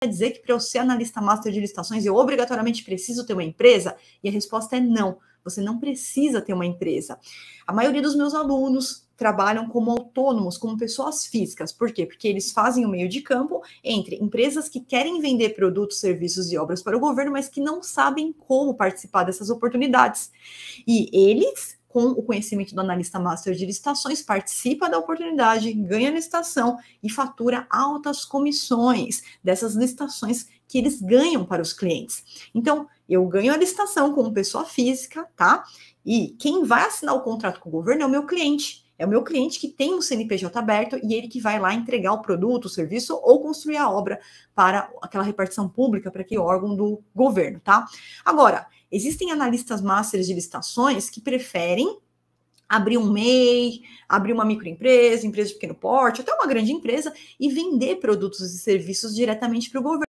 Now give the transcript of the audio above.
quer dizer que para eu ser analista master de licitações eu obrigatoriamente preciso ter uma empresa? E a resposta é não. Você não precisa ter uma empresa. A maioria dos meus alunos trabalham como autônomos, como pessoas físicas. Por quê? Porque eles fazem o um meio de campo entre empresas que querem vender produtos, serviços e obras para o governo, mas que não sabem como participar dessas oportunidades. E eles com o conhecimento do analista master de licitações, participa da oportunidade, ganha a licitação e fatura altas comissões dessas licitações que eles ganham para os clientes. Então, eu ganho a licitação como pessoa física, tá? E quem vai assinar o contrato com o governo é o meu cliente. É o meu cliente que tem um CNPJ aberto e ele que vai lá entregar o produto, o serviço ou construir a obra para aquela repartição pública, para aquele órgão do governo, tá? Agora, existem analistas masters de licitações que preferem abrir um MEI, abrir uma microempresa, empresa de pequeno porte, até uma grande empresa e vender produtos e serviços diretamente para o governo.